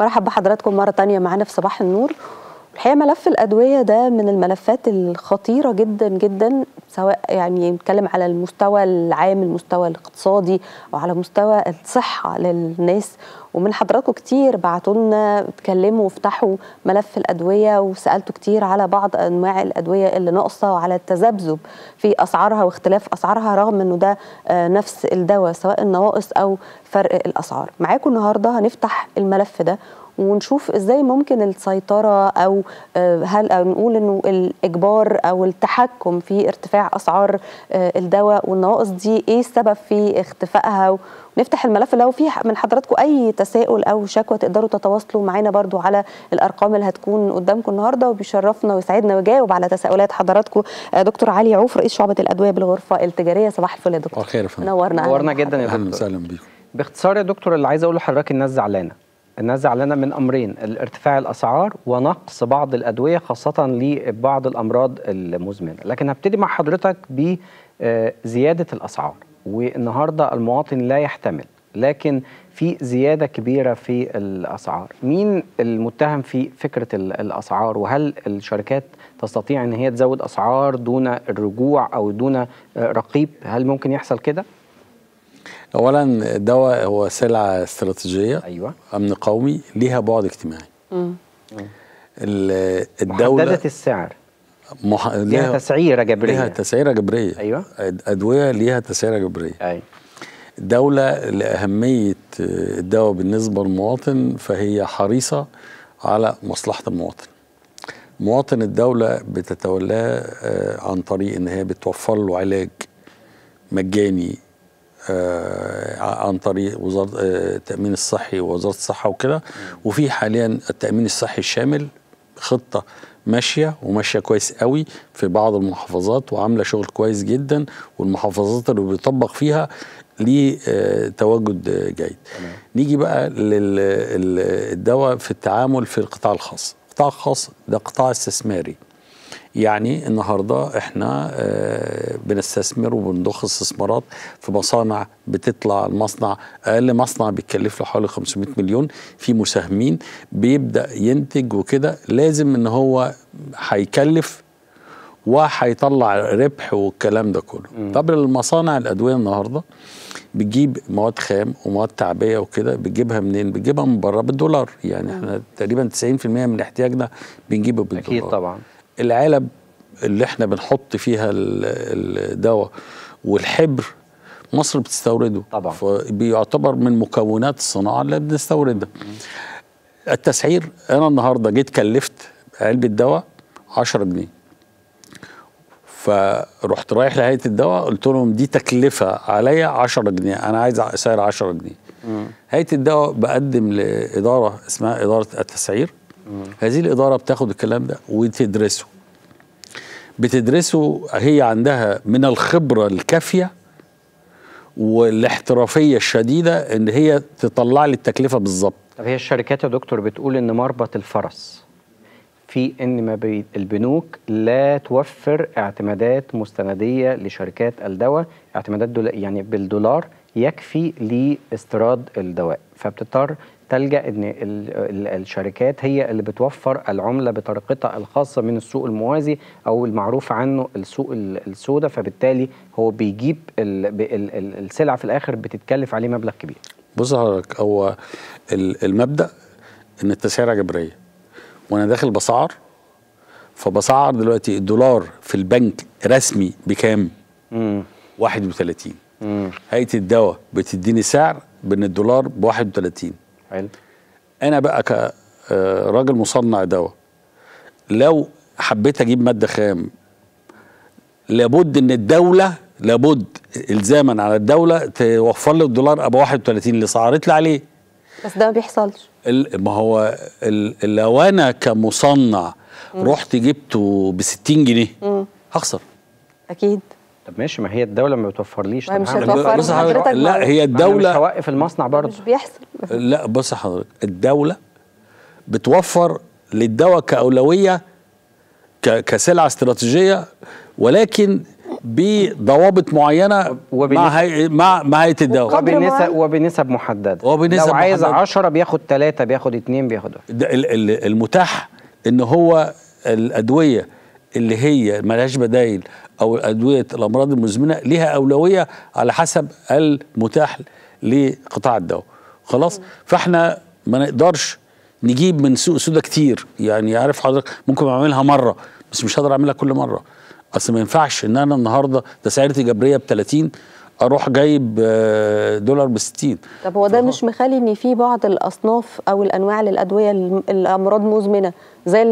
مرحبا بحضراتكم مرة تانية معانا في صباح النور الحقيقه ملف الادويه ده من الملفات الخطيره جدا جدا سواء يعني نتكلم على المستوى العام المستوى الاقتصادي وعلى مستوى الصحه للناس ومن حضراتكم كتير بعتوا لنا اتكلموا وافتحوا ملف الادويه وسالتوا كتير على بعض انواع الادويه اللي ناقصه وعلى التذبذب في اسعارها واختلاف اسعارها رغم انه ده آه، نفس الدواء سواء النواقص او فرق الاسعار معاكم النهارده هنفتح الملف ده ونشوف ازاي ممكن السيطره او آه، هل أو نقول انه الاجبار او التحكم في ارتفاع اسعار آه، الدواء والنواقص دي ايه السبب في اختفائها نفتح الملف لو في من حضراتكم اي تساؤل او شكوى تقدروا تتواصلوا معانا برضو على الارقام اللي هتكون قدامكم النهارده وبيشرفنا ويسعدنا ويجاوب على تساؤلات حضراتكم آه، دكتور علي عوف رئيس شعبه الادويه بالغرفه التجاريه صباح الفل يا دكتور نورنا نورنا جدا يا دكتور اهلا وسهلا بيكم باختصار يا دكتور اللي عايز اقوله لحضرتك الناس زعلانه الناس زعلانه من امرين ارتفاع الاسعار ونقص بعض الادويه خاصه لبعض الامراض المزمنه لكن هبتدي مع حضرتك بزياده آه، الاسعار والنهارده المواطن لا يحتمل لكن في زياده كبيره في الاسعار مين المتهم في فكره الاسعار وهل الشركات تستطيع ان هي تزود اسعار دون الرجوع او دون آه، رقيب هل ممكن يحصل كده اولا الدواء هو سلعه استراتيجيه ايوه امن قومي ليها بعد اجتماعي امم الدوله محدده السعر مح... ليها, تسعيره جبريه ليها تسعيره جبريه ايوه ادويه ليها تسعيره جبريه ايوه الدوله لاهميه الدواء بالنسبه للمواطن فهي حريصه على مصلحه المواطن مواطن الدولة بتتولاه آه، عن طريق إن هي بتوفر له علاج مجاني آه، عن طريق وزاره التامين آه، الصحي ووزاره الصحه وكده وفي حاليا التامين الصحي الشامل خطه ماشيه وماشيه كويس قوي في بعض المحافظات وعامله شغل كويس جدا والمحافظات اللي بيطبق فيها ليه آه، تواجد جيد. نيجي بقى للدواء في التعامل في القطاع الخاص، القطاع الخاص ده قطاع استثماري. يعني النهارده احنا آه، بنستثمر وبنضخ استثمارات في مصانع بتطلع المصنع اقل مصنع بيتكلف له حوالي 500 مليون في مساهمين بيبدا ينتج وكده لازم ان هو هيكلف وهيطلع ربح والكلام ده كله م. طب المصانع الادويه النهارده بتجيب مواد خام ومواد تعبئه وكده بتجيبها منين بتجيبها من بره بالدولار يعني احنا تقريبا 90% من احتياجنا بنجيبه بالدولار اكيد طبعا العلب اللي احنا بنحط فيها الدواء والحبر مصر بتستورده طبعا فبيعتبر من مكونات الصناعه اللي بنستوردها التسعير انا النهارده جيت كلفت علبه دواء 10 جنيه فرحت رايح لهيئه الدواء قلت لهم دي تكلفه عليا 10 جنيه انا عايز سعر 10 جنيه هيئه الدواء بقدم لاداره اسمها اداره التسعير هذه الإدارة بتاخد الكلام ده وتدرسه بتدرسه هي عندها من الخبرة الكافية والاحترافية الشديدة إن هي تطلع لي التكلفة بالظبط طب هي الشركات يا دكتور بتقول إن مربط الفرس في ان ما بي البنوك لا توفر اعتمادات مستنديه لشركات الدواء اعتمادات دول يعني بالدولار يكفي لاستيراد الدواء فبتضطر تلجا ان الشركات هي اللي بتوفر العمله بطريقتها الخاصه من السوق الموازي او المعروف عنه السوق السوداء فبالتالي هو بيجيب السلعه في الاخر بتتكلف عليه مبلغ كبير. بص حضرتك هو المبدا ان التسعيره جبريه وانا داخل بسعر فبسعر دلوقتي الدولار في البنك رسمي بكام؟ امم 31 امم هيئه الدواء بتديني سعر بان الدولار ب 31 حلو انا بقى كراجل آه، مصنع دواء لو حبيت اجيب ماده خام لابد ان الدوله لابد الزاما على الدوله توفر لي الدولار ابو 31 اللي سعرت لي عليه بس ده ما بيحصلش ما هو لو انا كمصنع رحت جبته ب 60 جنيه هخسر اكيد طب ماشي ما هي الدوله ما بتوفرليش طب مش إيه؟ هتوفر بص حضرتك لا هي الدوله مش هوقف المصنع برضه مش بيحصل لا بص حضرتك الدوله بتوفر للدواء كاولويه كسلعه استراتيجيه ولكن بضوابط معينه مع هي... مع مع هيئه الدواء وبنسب وبنسب محدده وبنسب لو عايز 10 بياخد 3 بياخد 2 بياخد المتاح ان هو الادويه اللي هي ملهاش بدايل او ادويه الامراض المزمنه ليها اولويه على حسب المتاح لقطاع الدواء خلاص فاحنا ما نقدرش نجيب من سوق سودا كتير يعني عارف حضرتك ممكن اعملها مره بس مش هقدر اعملها كل مره اصل ما ينفعش ان انا النهارده تسعيرتي جبريه ب 30 اروح جايب آه، دولار ب 60 طب هو ده مش مخالي ان في بعض الاصناف او الانواع للادويه الامراض مزمنه زي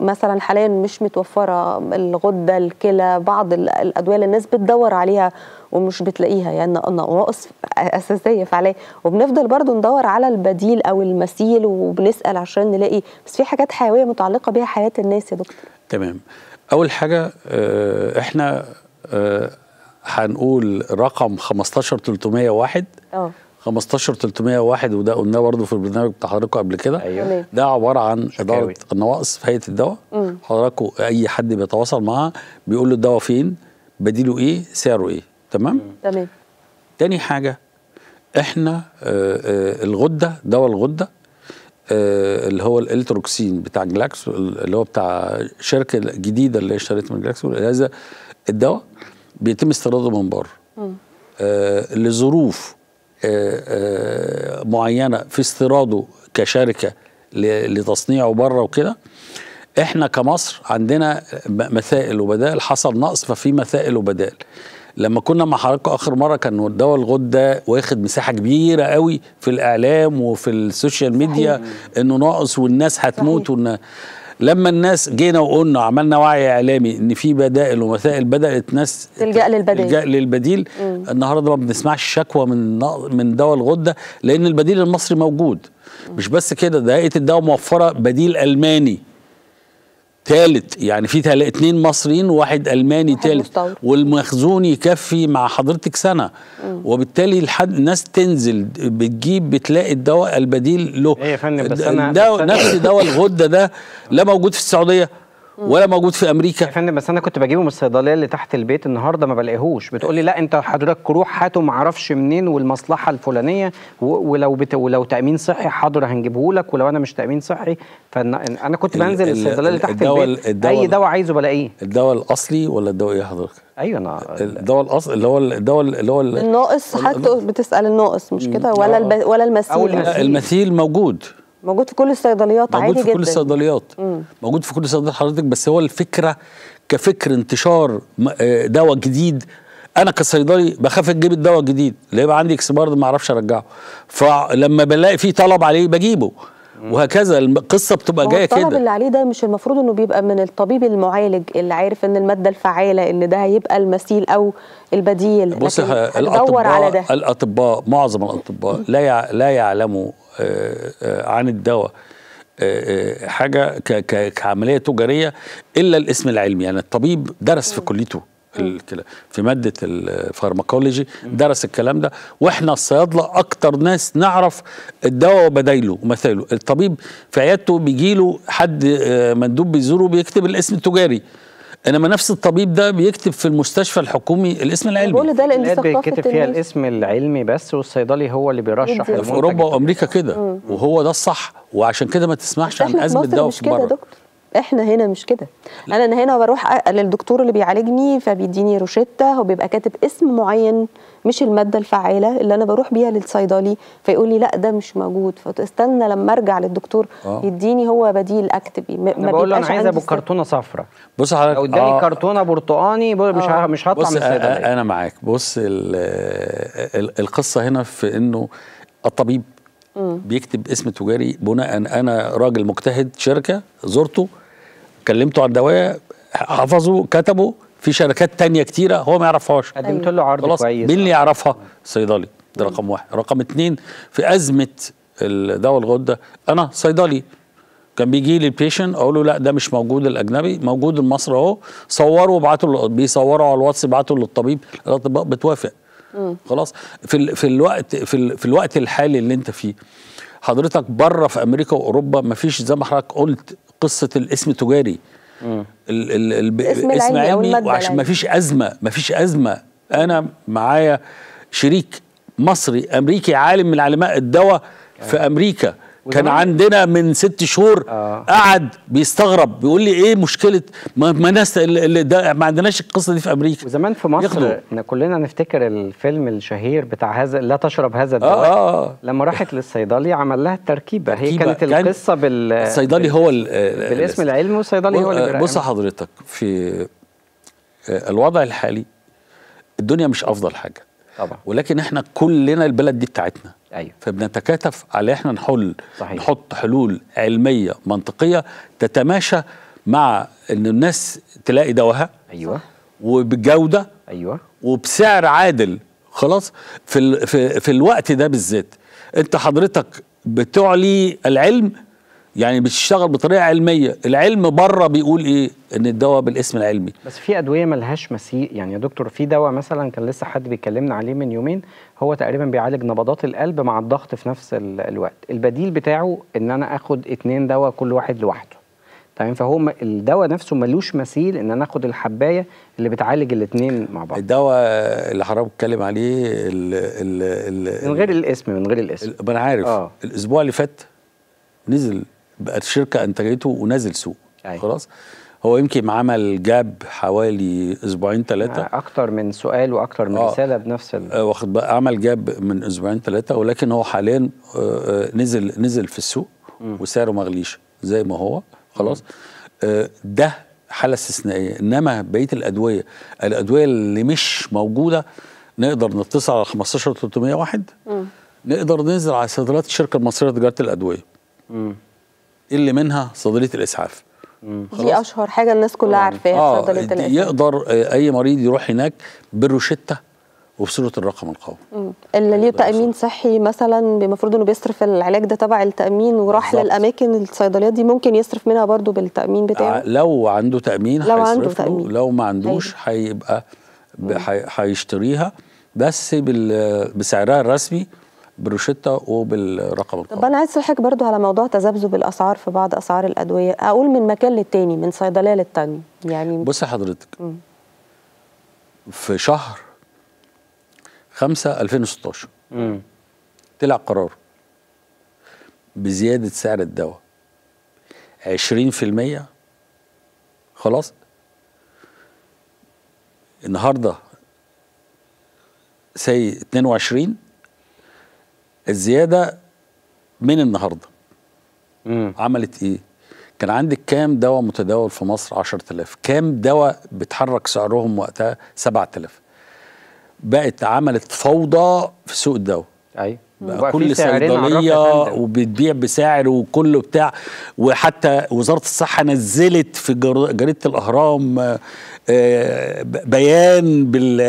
مثلا حاليا مش متوفره الغده الكلى بعض الادويه اللي الناس بتدور عليها ومش بتلاقيها يعني نقص اساسيه فعليا وبنفضل برضو ندور على البديل او المثيل وبنسال عشان نلاقي بس في حاجات حيويه متعلقه بها حياه الناس يا دكتور تمام اول حاجه آه، احنا آه، هنقول رقم 15301 اه 15301 وده قلناه برضه في البرنامج بتاع حضراتكم قبل كده أيوة. أمم. ده عباره عن اداره النواقص في هيئه الدواء أمم. حضراتكم اي حد بيتواصل معاها بيقول له الدواء فين بديله ايه سعره ايه تمام أمم. تمام تاني حاجه احنا آآ آه، آآ آه، الغده دواء الغده آه، اللي هو الالتروكسين بتاع جلاكس اللي هو بتاع شركه جديده اللي اشتريت من جلاكسو هذا الدواء بيتم استيراده من بره لظروف معينه في استيراده كشركه لتصنيعه بره وكده احنا كمصر عندنا مثائل وبدائل حصل نقص ففي مثائل وبدائل لما كنا مع حضرتك اخر مره كان دواء الغد ده واخد مساحه كبيره قوي في الاعلام وفي السوشيال ميديا صحيح. انه ناقص والناس هتموت صحيح. لما الناس جينا وقلنا وعملنا وعي اعلامي ان في بدائل ومسائل بدات ناس تلجا للبديل تلجا للبديل مم. النهارده ما بنسمعش شكوى من من دواء الغده لان البديل المصري موجود مش بس كده ده هيئه الدواء موفره بديل الماني ثالث يعني في تل... اتنين مصريين وواحد الماني ثالث والمخزون يكفي مع حضرتك سنه مم. وبالتالي الحد الناس تنزل بتجيب بتلاقي الدواء البديل له ايه يا فندم بس انا ده نفس دواء الغده ده لا موجود في السعوديه ولا موجود في امريكا يا فندم بس انا كنت بجيبه من الصيدليه اللي تحت البيت النهارده ما بلاقيهوش بتقول لي لا انت حضرتك روح هاته ما اعرفش منين والمصلحه الفلانيه ولو بت... ولو تامين صحي حاضر هنجيبه لك ولو انا مش تامين صحي فانا كنت بنزل الصيدليه اللي تحت الدول البيت الدول اي دواء عايزه بلاقيه الدواء الاصلي ولا الدواء ايه حضرتك؟ ايوه انا الدواء الاصلي اللي هو الدواء اللي هو الناقص حضرتك بتسال الناقص مش كده ولا الب... ولا المثيل المثيل موجود موجود في كل الصيدليات عادي جدا موجود في كل الصيدليات موجود في كل الصيدليات حضرتك بس هو الفكره كفكر انتشار آه، دواء جديد انا كصيدلي بخاف اجيب الدواء الجديد اللي يبقى عندي اكسبارد ما اعرفش ارجعه فلما بلاقي فيه طلب عليه بجيبه وهكذا القصه بتبقى جايه كده الطلب اللي عليه ده مش المفروض انه بيبقى من الطبيب المعالج اللي عارف ان الماده الفعاله ان ده هيبقى المثيل او البديل بص الاطباء على ده. الاطباء معظم الاطباء لا لا يعلموا آه، آه، آه، عن الدواء حاجه كعمليه تجاريه الا الاسم العلمي يعني الطبيب درس في كليته في ماده الفارماكولوجي درس الكلام ده واحنا الصيادله اكتر ناس نعرف الدواء وبدايله ومثاله الطبيب في عيادته بيجي له حد مندوب بيزوره بيكتب الاسم التجاري انما نفس الطبيب ده بيكتب في المستشفى الحكومي الاسم العلمي بقول ده لان بيكتب فيها الاسم العلمي بس والصيدلي هو اللي بيرشح في اوروبا وامريكا كده وهو ده الصح وعشان كده ما تسمعش عن ازمه دواء في بره دكتور احنا هنا مش كده انا هنا بروح للدكتور اللي بيعالجني فبيديني روشته هو بيبقى كاتب اسم معين مش الماده الفعاله اللي انا بروح بيها للصيدلي فيقول لي لا ده مش موجود فاستنى لما ارجع للدكتور آه. يديني هو بديل اكتب إيه. ما أنا بقول له انا عايز ابو كرتونه صفراء بص حضرتك لو اداني آه. كرتونه برتقاني مش أوه. مش هطلع من الصيدليه انا معاك بص الـ الـ القصه هنا في انه الطبيب مم. بيكتب اسم تجاري بناء انا راجل مجتهد شركه زرته كلمته على الدواء حفظه كتبه في شركات تانية كتيرة هو ما يعرفهاش قدمت له عرض خلاص كويس مين اللي اه. يعرفها صيدلي ده رقم واحد رقم اتنين في أزمة دواء الغدة أنا صيدلي كان بيجي لي البيشن اقول له لا ده مش موجود الاجنبي موجود المصري اهو صوروا وابعتوا بيصوروا على الواتس ابعتوا للطبيب الاطباء بتوافق مم. خلاص في ال في الوقت في, ال في الوقت الحالي اللي انت فيه حضرتك بره في امريكا واوروبا مفيش زي ما حضرتك قلت قصه الاسم تجاري ال ال اسم العلمي, وعشان ما فيش ازمه ما فيش ازمه انا معايا شريك مصري امريكي عالم من علماء الدواء في امريكا كان عندنا من ست شهور آه. قعد بيستغرب بيقول لي ايه مشكله ما, ما ناس اللي ده ما عندناش القصه دي في امريكا وزمان في مصر يخلو. كلنا نفتكر الفيلم الشهير بتاع هذا لا تشرب هذا آه، الدواء آه آه. لما راحت للصيدلي عمل لها التركيبه هي كانت كان القصه بال الصيدلي هو آه، آه، بالاسم العلمي والصيدلي هو اللي بص حضرتك في الوضع الحالي الدنيا مش افضل حاجه طبعا ولكن احنا كلنا البلد دي بتاعتنا ايوه فبنتكاتف على احنا نحل صحيح. نحط حلول علميه منطقيه تتماشى مع ان الناس تلاقي دواها ايوه وبجوده ايوه وبسعر عادل خلاص في في, في الوقت ده بالذات انت حضرتك بتعلي العلم يعني بتشتغل بطريقه علميه العلم بره بيقول ايه ان الدواء بالاسم العلمي بس في ادويه ملهاش مسيء يعني يا دكتور في دواء مثلا كان لسه حد بيكلمنا عليه من يومين هو تقريبا بيعالج نبضات القلب مع الضغط في نفس الوقت البديل بتاعه ان انا اخد اتنين دواء كل واحد لوحده تمام فهو الدواء نفسه ملوش مثيل ان انا اخد الحبايه اللي بتعالج الاثنين مع بعض الدواء اللي حضرتك بتتكلم عليه ال ال ال من غير الاسم من غير الاسم ما انا عارف آه. الاسبوع اللي فات نزل بقت الشركه انتجته ونازل سوق أيه. خلاص هو يمكن عمل جاب حوالي اسبوعين ثلاثه اكتر من سؤال واكتر من آه رساله بنفس ال... آه، واخد بقى عمل جاب من اسبوعين ثلاثه ولكن هو حاليا آه، آه، نزل نزل في السوق م. وسعره مغليش زي ما هو خلاص ده حاله استثنائيه انما بقيه الادويه الادويه اللي مش موجوده نقدر نتصل على 15 واحد نقدر ننزل على صيدلات الشركه المصريه لتجاره الادويه م. اللي منها صيدليه الاسعاف دي اشهر حاجه الناس كلها آه. عارفاها آه صيدليه الاسعاف يقدر آه، اي مريض يروح هناك بالروشته وبصوره الرقم القومي اللي ليه أيوة، تامين صحي مثلا المفروض انه بيصرف العلاج ده تبع التامين وراح بالزبط. للاماكن الصيدليات دي ممكن يصرف منها برضو بالتامين آه، بتاعه لو عنده تامين لو عنده تامين لو ما عندوش أيوة. هيبقى هيشتريها بس بسعرها الرسمي بالروشتة وبالرقم القوي طب أنا عايز أصحك برضو على موضوع تذبذب الأسعار في بعض أسعار الأدوية أقول من مكان للتاني من صيدلية للتاني يعني بص حضرتك م. في شهر 5 2016 طلع قرار بزيادة سعر الدواء 20% خلاص النهارده سي 22 الزياده من النهارده مم. عملت ايه كان عندك كام دواء متداول في مصر 10000 كام دواء بتحرك سعرهم وقتها 7000 بقت عملت فوضى في سوق الدواء ايوه بقى كل صيدليه وبتبيع بسعر وكله بتاع وحتى وزاره الصحه نزلت في جريده الاهرام آه، بيان بال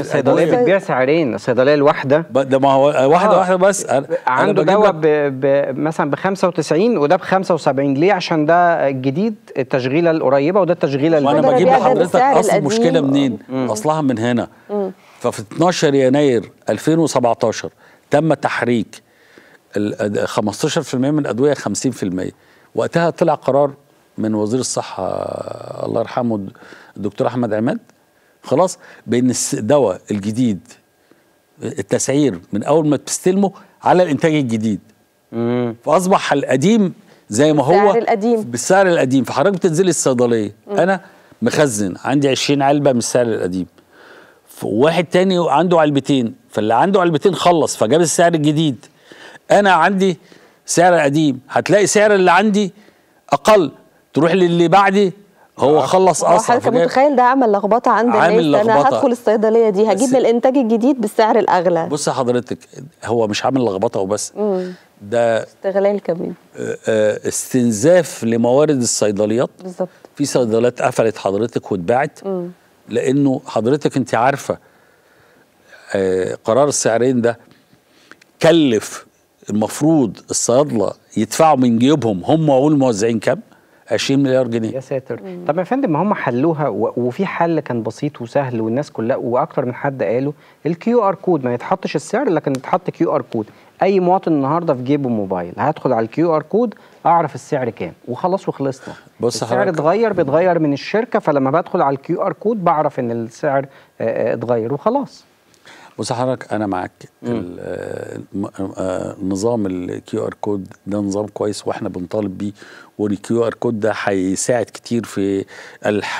الصيدليه بتبيع سعرين الصيدليه الواحده ده ما هو واحده آه. واحده بس عنده دواء ب... ب... مثلا ب 95 وده ب 75 ليه عشان ده الجديد التشغيله القريبه وده التشغيله اللي وانا بجيب لحضرتك اصل المشكله منين؟ اصلها من هنا ففي 12 يناير 2017 تم تحريك 15% من الادويه 50% وقتها طلع قرار من وزير الصحه الله يرحمه الدكتور احمد عماد خلاص بان الدواء الجديد التسعير من اول ما بتستلمه على الانتاج الجديد فاصبح القديم زي ما هو بالسعر القديم بالسعر القديم فحضرتك بتنزلي الصيدليه انا مخزن عندي 20 علبه من السعر القديم واحد تاني عنده علبتين فاللي عنده علبتين خلص فجاب السعر الجديد انا عندي سعر قديم هتلاقي سعر اللي عندي اقل تروح للي بعدي هو آه. خلص اصلا حضرتك متخيل ده عمل لخبطه عند عامل لخبطه انا هدخل الصيدليه دي هجيب من الانتاج الجديد بالسعر الاغلى بص حضرتك هو مش عامل لخبطه وبس ده استغلال كمان آه، آه، استنزاف لموارد الصيدليات بالظبط في صيدليات قفلت حضرتك واتباعت لانه حضرتك انت عارفه آه، قرار السعرين ده كلف المفروض الصيادله يدفعوا من جيوبهم هم والموزعين كام؟ 20 مليار جنيه يا ساتر مم. طب يا فندم ما هم حلوها وفي حل كان بسيط وسهل والناس كلها واكتر من حد قاله الكيو ار كود ما يتحطش السعر لكن يتحط كيو ار كود اي مواطن النهارده في جيبه موبايل هدخل على الكيو ار كود اعرف السعر كام وخلاص وخلصنا بص السعر اتغير بيتغير من الشركه فلما بدخل على الكيو ار كود بعرف ان السعر آه، آه، اتغير وخلاص بص حضرتك انا معاك آه، آه، نظام الكيو ار كود ده نظام كويس واحنا بنطالب بيه والكيو ار كود ده هيساعد كتير في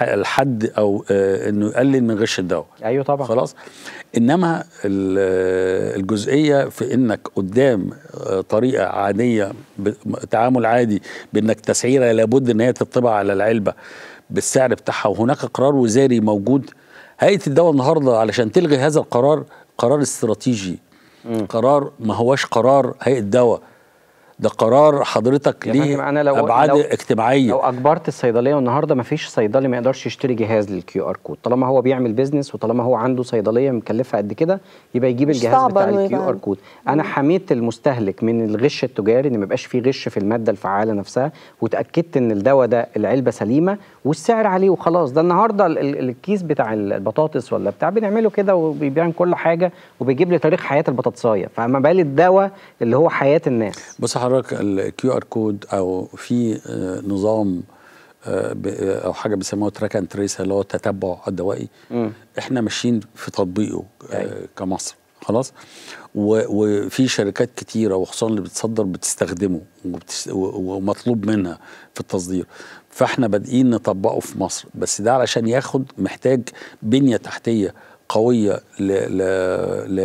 الحد او آه، انه يقلل من غش الدواء ايوه طبعا خلاص انما الجزئيه في انك قدام طريقه عاديه تعامل عادي بانك تسعيره لابد ان هي تطبع على العلبه بالسعر بتاعها وهناك قرار وزاري موجود هيئه الدواء النهارده علشان تلغي هذا القرار قرار استراتيجي قرار ما هواش قرار هيئه دواء ده قرار حضرتك ليه أنا لو ابعاد لو اجتماعيه لو اجبرت الصيدليه والنهارده ما فيش صيدلي ما يقدرش يشتري جهاز للكيو ار كود طالما هو بيعمل بيزنس وطالما هو عنده صيدليه مكلفه قد كده يبقى يجيب الجهاز بتاع الكيو ار كود انا حميت المستهلك من الغش التجاري ان ما يبقاش فيه غش في الماده الفعاله نفسها وتاكدت ان الدواء ده العلبه سليمه والسعر عليه وخلاص ده النهارده الكيس بتاع البطاطس ولا بتاع بنعمله كده وبيبيع كل حاجه وبيجيب لي تاريخ حياه البطاطسايه فما بالي الدواء اللي هو حياه الناس بص حضرتك الكيو ار كود او في آه، نظام آه، آه، او حاجه بيسموها تراك اند تريس اللي هو التتبع الدوائي م. احنا ماشيين في تطبيقه أي. أيوة. كمصر خلاص وفي شركات كتيره وخصوصا اللي بتصدر بتستخدمه ومطلوب منها في التصدير فاحنا بادئين نطبقه في مصر بس ده علشان ياخد محتاج بنيه تحتيه قويه ل, ل... ل...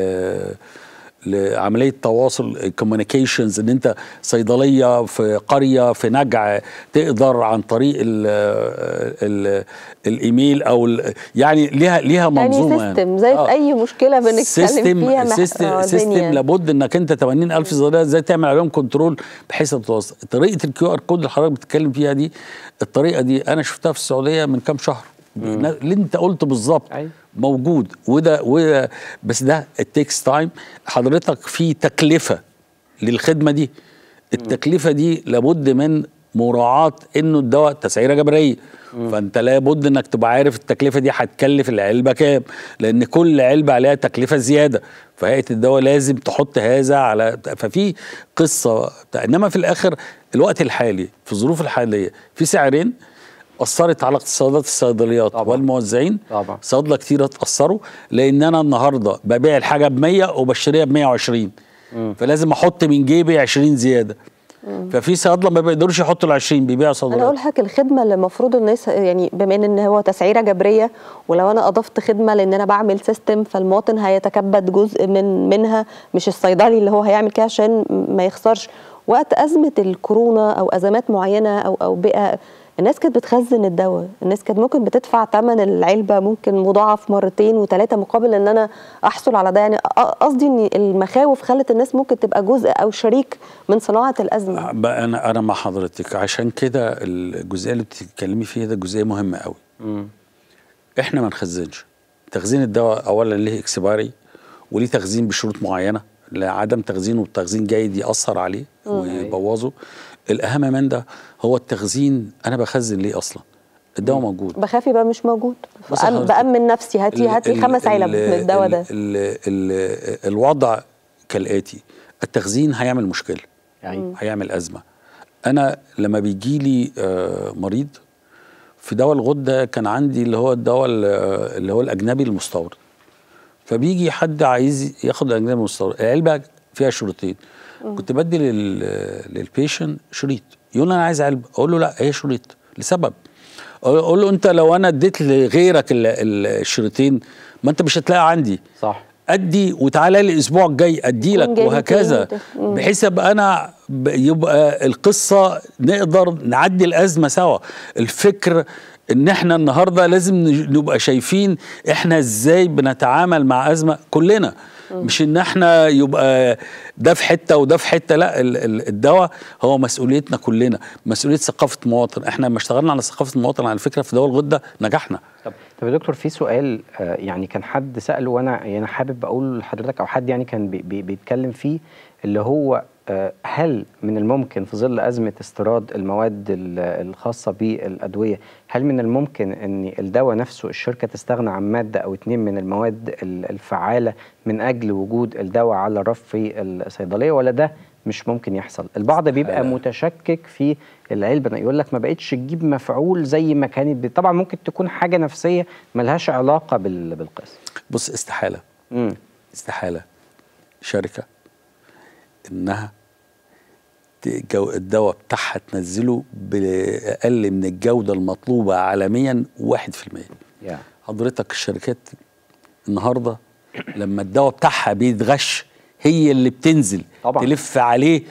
لعمليه تواصل كوميونيكيشنز ان انت صيدليه في قريه في نجع تقدر عن طريق آه، آه، الايميل او الـ آه، يعني ليها ليها يعني منظومه يعني سيستم زي آه. في اي مشكله بنتكلم سيستم فيها سيستم, سيستم لابد انك انت 80000 صيدليه ازاي تعمل عليهم كنترول بحيث تتواصل طريقه الكيو ار كود اللي حضرتك بتتكلم فيها دي الطريقه دي انا شفتها في السعوديه من كام شهر اللي انت قلت بالظبط أيوة. موجود وده وده بس ده التكس تايم حضرتك في تكلفه للخدمه دي التكلفه دي لابد من مراعاه انه الدواء تسعيره جبريه فانت لابد انك تبقى عارف التكلفه دي هتكلف العلبه كام لان كل علبه عليها تكلفه زياده فهيئه الدواء لازم تحط هذا على ففي قصه انما في الاخر الوقت الحالي في الظروف الحاليه في سعرين اثرت على اقتصادات الصيدليات طبعا. والموزعين طبعا. صيادله كتير اتاثروا لان انا النهارده ببيع الحاجه ب 100 وبشتريها ب 120 مم. فلازم احط من جيبي 20 زياده مم. ففي صيادله ما بيقدرش يحط ال 20 بيبيع صيدليات انا اقول لك الخدمه اللي المفروض الناس يعني بما ان هو تسعيره جبريه ولو انا اضفت خدمه لان انا بعمل سيستم فالمواطن هيتكبد جزء من منها مش الصيدلي اللي هو هيعمل كده عشان ما يخسرش وقت ازمه الكورونا او ازمات معينه او اوبئه الناس كانت بتخزن الدواء الناس كانت ممكن بتدفع ثمن العلبه ممكن مضاعف مرتين وثلاثه مقابل ان انا احصل على ده يعني قصدي ان المخاوف خلت الناس ممكن تبقى جزء او شريك من صناعه الازمه بقى انا انا مع حضرتك عشان كده الجزئيه اللي بتتكلمي فيها ده جزئيه مهمه قوي م. احنا ما نخزنش تخزين الدواء اولا ليه اكسباري وليه تخزين بشروط معينه لعدم تخزينه والتخزين جيد ياثر عليه ويبوظه الاهم من ده هو التخزين انا بخزن ليه اصلا الدواء موجود بخاف يبقى مش موجود بامن نفسي هاتي هاتي خمس علب من الدواء ده الـ الـ الوضع كالاتي التخزين هيعمل مشكله يعني هيعمل ازمه انا لما بيجي لي آه، مريض في دواء الغده كان عندي اللي هو الدواء اللي هو الاجنبي المستورد فبيجي حد عايز ياخد الاجنبي المستورد العلبه فيها شريطين كنت بدي للبيشنت شريط يقول انا عايز علبه اقول له لا هي شريط لسبب اقول له انت لو انا اديت لغيرك الشريطين ما انت مش هتلاقي عندي صح ادي وتعالى لي الاسبوع الجاي ادي لك وهكذا بحيث ابقى انا يبقى القصه نقدر نعدي الازمه سوا الفكر ان احنا النهارده لازم نبقى شايفين احنا ازاي بنتعامل مع ازمه كلنا مش ان احنا يبقى ده في حته وده في حته لا الدواء هو مسؤوليتنا كلنا مسؤوليه ثقافه مواطن احنا لما اشتغلنا على ثقافه المواطن على فكره في دول الغده نجحنا طب طب يا دكتور في سؤال آه، يعني كان حد ساله وانا يعني حابب اقول لحضرتك او حد يعني كان بي بي بيتكلم فيه اللي هو هل من الممكن في ظل أزمة استيراد المواد الخاصة بالأدوية هل من الممكن أن الدواء نفسه الشركة تستغنى عن مادة أو اتنين من المواد الفعالة من أجل وجود الدواء على الرف في الصيدلية ولا ده مش ممكن يحصل البعض بيبقى متشكك في العلبة يقول لك ما بقتش تجيب مفعول زي ما كانت طبعا ممكن تكون حاجة نفسية ملهاش علاقة بالقصة بص استحالة مم. استحالة شركة انها الدواء بتاعها تنزله باقل من الجوده المطلوبه عالميا 1% yeah. حضرتك الشركات النهارده لما الدواء بتاعها بيتغش هي اللي بتنزل طبعا. تلف عليه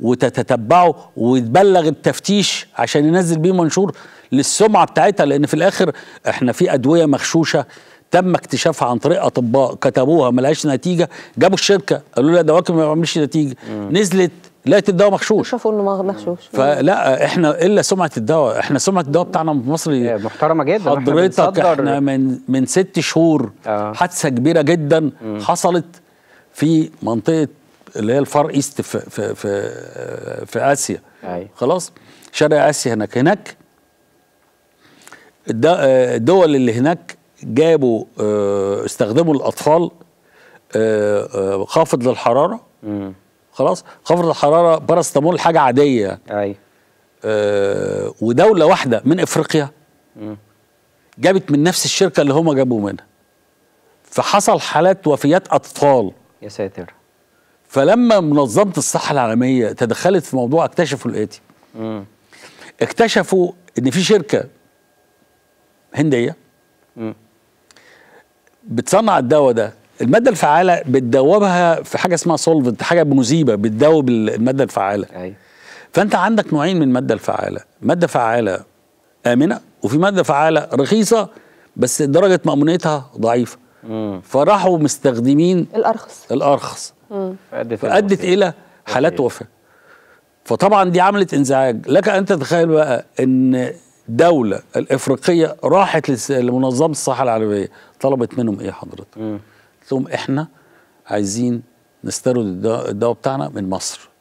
وتتتبعه وتبلغ التفتيش عشان ينزل بيه منشور للسمعه بتاعتها لان في الاخر احنا في ادويه مغشوشه تم اكتشافها عن طريق اطباء كتبوها ملهاش نتيجه جابوا الشركه قالوا لها دواكم ما بيعملش نتيجه مم. نزلت لقيت الدواء مخشوش شافوا انه مخشوش فلا احنا الا سمعه الدواء احنا سمعه الدواء بتاعنا في مصر إيه، محترمه جدا حضرتك احنا من من ست شهور آه. حادثه كبيره جدا م. حصلت في منطقه اللي هي الفار ايست في في في, في اسيا أي. خلاص شرق اسيا هناك هناك الدول آه، اللي هناك جابوا آه، استخدموا الاطفال آه، خافض للحراره م. خلاص خفض الحراره باراسيتامول حاجه عاديه ايوه آه ودوله واحده من افريقيا جابت من نفس الشركه اللي هم جابوا منها فحصل حالات وفيات اطفال يا ساتر فلما منظمه الصحه العالميه تدخلت في موضوع اكتشفوا الاتي اكتشفوا ان في شركه هنديه بتصنع الدواء ده الماده الفعاله بتدوبها في حاجه اسمها سولفنت حاجه مذيبه بتدوب الماده الفعاله فانت عندك نوعين من الماده الفعاله ماده فعاله امنه وفي ماده فعاله رخيصه بس درجه مامونيتها ضعيفه فراحوا مستخدمين الارخص الارخص فادت, الى حالات وفاه فطبعا دي عملت انزعاج لك ان تتخيل بقى ان دولة الإفريقية راحت لمنظمة الصحة العالمية طلبت منهم إيه حضرتك؟ قلت لهم احنا عايزين نستورد الدواء بتاعنا من مصر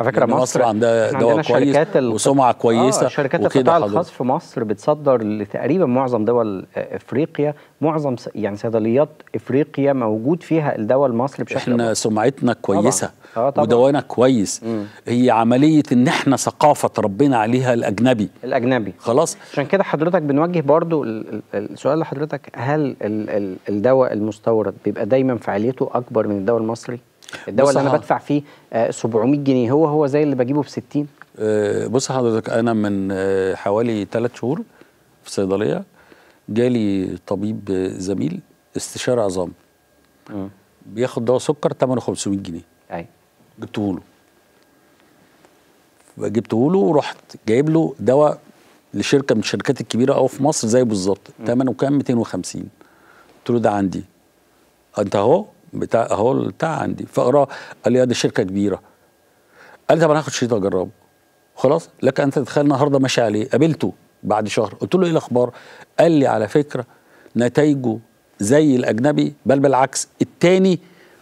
على فكره مصر, مصر عندها دواء كويس وسمعه آه، كويسه آه شركات القطاع الخاص في مصر بتصدر لتقريبا معظم دول افريقيا معظم يعني صيدليات افريقيا موجود فيها الدواء المصري بشكل احنا أبقى. سمعتنا كويسه آه ودوانا كويس مم. هي عمليه ان احنا ثقافه ربنا عليها الاجنبي الاجنبي خلاص عشان كده حضرتك بنوجه برضو السؤال لحضرتك هل الدواء المستورد بيبقى دايما فعاليته اكبر من الدواء المصري الدواء اللي انا بدفع فيه 700 آه، جنيه هو هو زي اللي بجيبه ب 60 آه، بص حضرتك انا من آه، حوالي ثلاث شهور في صيدليه جالي طبيب زميل استشاري عظام بياخد دواء سكر ثمنه 500 جنيه اي جبته له جبته له ورحت جايب له دواء لشركه من الشركات الكبيره قوي في مصر زي بالظبط ثمنه كام 250 قلت له ده عندي انت اهو بتاع اهو بتاع عندي فاقراه قال لي ده شركه كبيره قال لي طب انا هاخد شريط اجربه خلاص لك انت تتخيل النهارده ماشي عليه قابلته بعد شهر قلت له ايه الاخبار قال لي على فكره نتائجه زي الاجنبي بل بالعكس التاني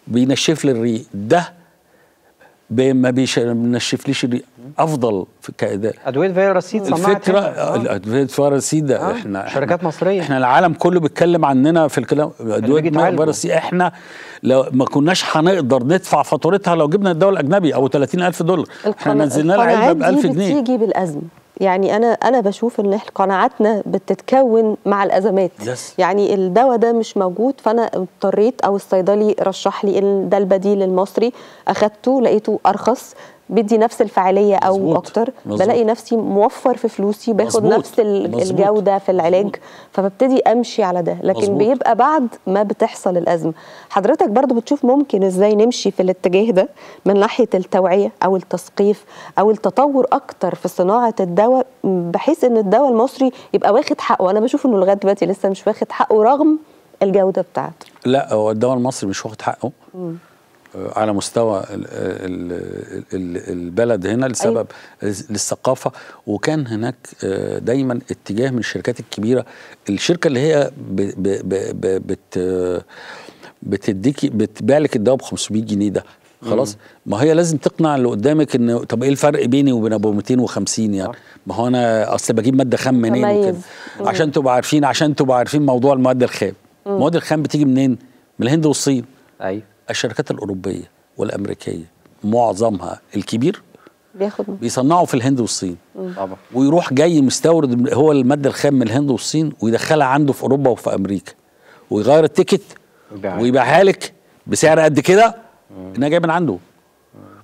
بينشف لي الريق ده ما بينشفليش افضل كاداء ادويه فيراسيد الفكره ادويه سي يعني؟ ده آه. آه. احنا شركات مصريه احنا العالم كله بيتكلم عننا في الكلام ادويه سي احنا لو ما كناش هنقدر ندفع فاتورتها لو جبنا الدول الاجنبي او 30000 دولار احنا نزلنا لها علبه ب 1000 جنيه بتيجي بالازمه يعني انا انا بشوف ان قناعاتنا بتتكون مع الازمات yes. يعني الدواء ده مش موجود فانا اضطريت او الصيدلي رشح لي ده البديل المصري اخدته لقيته ارخص بدي نفس الفعاليه او مزبوط. اكتر مزبوط. بلاقي نفسي موفر في فلوسي باخد مزبوط. نفس الجوده في العلاج مزبوط. فببتدي امشي على ده لكن مزبوط. بيبقى بعد ما بتحصل الازمه حضرتك برضو بتشوف ممكن ازاي نمشي في الاتجاه ده من ناحيه التوعيه او التثقيف او التطور اكتر في صناعه الدواء بحيث ان الدواء المصري يبقى واخد حقه انا بشوف انه لغايه دلوقتي لسه مش واخد حقه رغم الجوده بتاعته لا هو الدواء المصري مش واخد حقه مم. آه، على مستوى البلد هنا لسبب أيوة. للثقافه وكان هناك آه، دايما اتجاه من الشركات الكبيره الشركه اللي هي بتديك بت آه، بتديكي بتبيع لك الدواء ب 500 جنيه ده خلاص ما هي لازم تقنع اللي قدامك ان طب ايه الفرق بيني وبين ابو 250 يعني ما هو انا اصل بجيب ماده خام منين وكده عشان تبقوا عارفين عشان تبقوا عارفين موضوع المواد الخام المواد الخام بتيجي منين من الهند والصين ايوه الشركات الاوروبيه والامريكيه معظمها الكبير بياخد بيصنعوا في الهند والصين طبعا ويروح جاي مستورد هو الماده الخام من الهند والصين ويدخلها عنده في اوروبا وفي امريكا ويغير التيكت ويبيعها لك بسعر قد كده انها جايه من عنده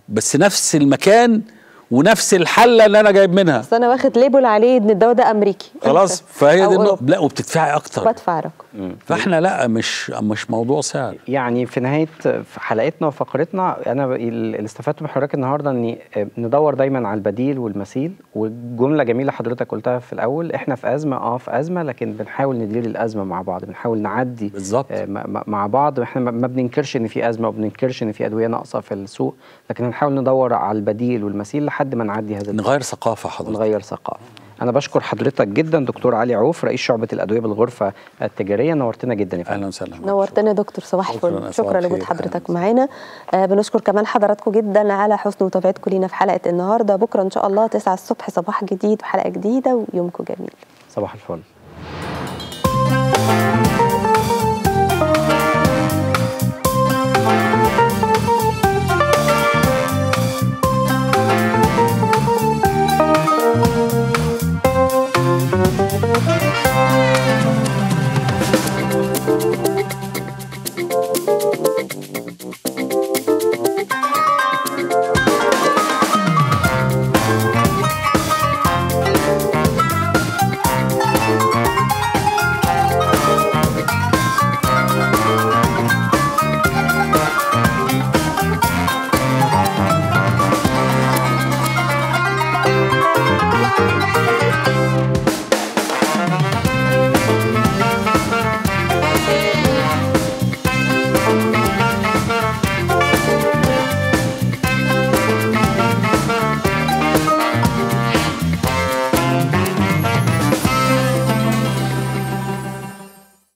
بس نفس المكان ونفس الحله اللي انا جايب منها بس انا واخد ليبل عليه ان الدواء ده امريكي خلاص فهي دي لا وبتدفعي اكتر بدفع رقم فاحنا لا مش مش موضوع سعر يعني في نهايه حلقتنا وفقرتنا انا اللي استفدت من حضرتك النهارده ان آه، ندور دايما على البديل والمثيل والجمله جميله حضرتك قلتها في الاول احنا في ازمه اه في ازمه لكن بنحاول ندير الازمه مع بعض بنحاول نعدي بالظبط آه، مع بعض احنا ما بننكرش ان في ازمه وبننكرش ان في ادويه ناقصه في السوق لكن بنحاول ندور على البديل والمثيل لحد ما نعدي هذا نغير ثقافه حضرتك نغير ثقافه انا بشكر حضرتك جدا دكتور علي عوف رئيس شعبه الادويه بالغرفه التجاريه نورتنا جدا يا فندم اهلا وسهلا نورتنا دكتور صباح الفل شكرا لوجود حضرتك معانا آه بنشكر كمان حضراتكم جدا على حسن متابعتكم لينا في حلقه النهارده بكره ان شاء الله 9 الصبح صباح جديد وحلقه جديده ويومكم جميل صباح الفل